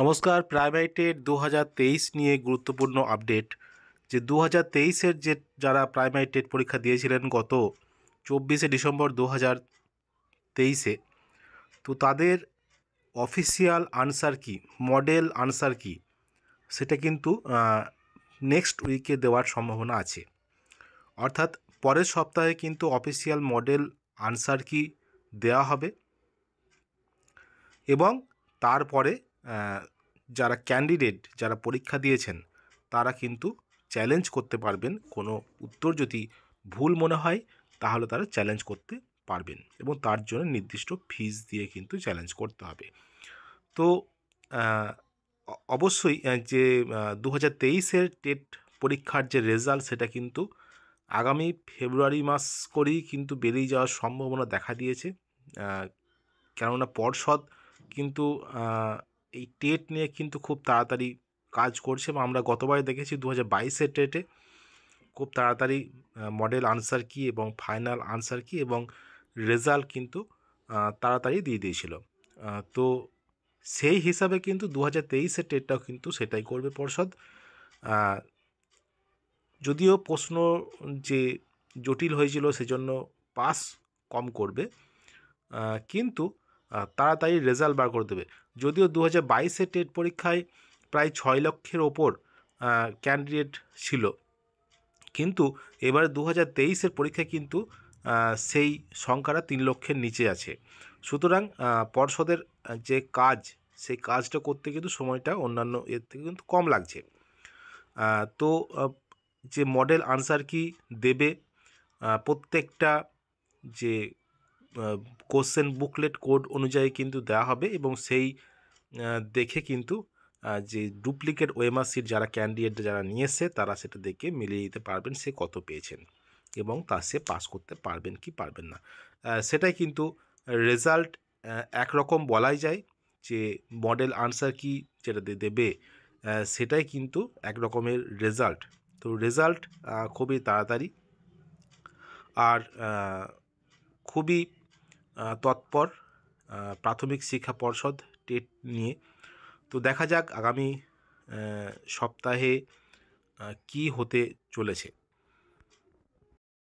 নমস্কার প্রাইমাইটের দু নিয়ে গুরুত্বপূর্ণ আপডেট যে দু হাজার যে যারা প্রাইমারি টেট পরীক্ষা দিয়েছিলেন গত চব্বিশে ডিসেম্বর দু হাজার তেইশে তো তাদের অফিসিয়াল আনসার কি মডেল আনসার কি সেটা কিন্তু নেক্সট উইকে দেওয়ার সম্ভাবনা আছে অর্থাৎ পরের সপ্তাহে কিন্তু অফিসিয়াল মডেল আনসার কি দেয়া হবে এবং তারপরে যারা ক্যান্ডিডেট যারা পরীক্ষা দিয়েছেন তারা কিন্তু চ্যালেঞ্জ করতে পারবেন কোনো উত্তর যদি ভুল মনে হয় তাহলে তারা চ্যালেঞ্জ করতে পারবেন এবং তার জন্য নির্দিষ্ট ফিজ দিয়ে কিন্তু চ্যালেঞ্জ করতে হবে তো অবশ্যই যে দু হাজার তেইশের টেট পরীক্ষার যে রেজাল্ট সেটা কিন্তু আগামী ফেব্রুয়ারি মাস করেই কিন্তু বেরিয়ে যাওয়ার সম্ভাবনা দেখা দিয়েছে কেননা পর্ষদ কিন্তু এই টেট নিয়ে কিন্তু খুব তাড়াতাড়ি কাজ করছে এবং আমরা গতবার দেখেছি দু হাজার বাইশের টেটে খুব তাড়াতাড়ি মডেল আনসার কি এবং ফাইনাল আনসার কি এবং রেজাল্ট কিন্তু তাড়াতাড়ি দিয়ে দিয়েছিল তো সেই হিসাবে কিন্তু দু হাজার তেইশের টেটটাও কিন্তু সেটাই করবে পর্ষদ যদিও প্রশ্ন যে জটিল হয়েছিল সেজন্য পাস কম করবে কিন্তু তাড়াতাড়ি রেজাল্ট বার করে দেবে যদিও দু হাজার বাইশে টেট পরীক্ষায় প্রায় ছয় লক্ষের ওপর ক্যান্ডিডেট ছিল কিন্তু এবার দু হাজার তেইশের পরীক্ষায় কিন্তু সেই সংখ্যাটা তিন লক্ষের নিচে আছে সুতরাং পর্ষদের যে কাজ সেই কাজটা করতে কিন্তু সময়টা অন্যান্য এর থেকে কিন্তু কম লাগছে তো যে মডেল আনসার কি দেবে প্রত্যেকটা যে কোশ্চেন বুকলেট কোড অনুযায়ী কিন্তু দেওয়া হবে এবং সেই দেখে কিন্তু যে ডুপ্লিকেট ওয়েমার সিট যারা ক্যান্ডিডেট যারা নিয়েছে তারা সেটা দেখে মিলিয়ে দিতে পারবেন সে কত পেয়েছেন এবং তা সে পাস করতে পারবেন কি পারবেন না সেটাই কিন্তু রেজাল্ট একরকম বলাই যায় যে মডেল আনসার কি যেটা দেবে সেটাই কিন্তু এক রকমের রেজাল্ট তো রেজাল্ট খুবই তাড়াতাড়ি আর খুবই তৎপর প্রাথমিক শিক্ষা পর্ষদ টেট নিয়ে তো দেখা যাক আগামী সপ্তাহে কি হতে চলেছে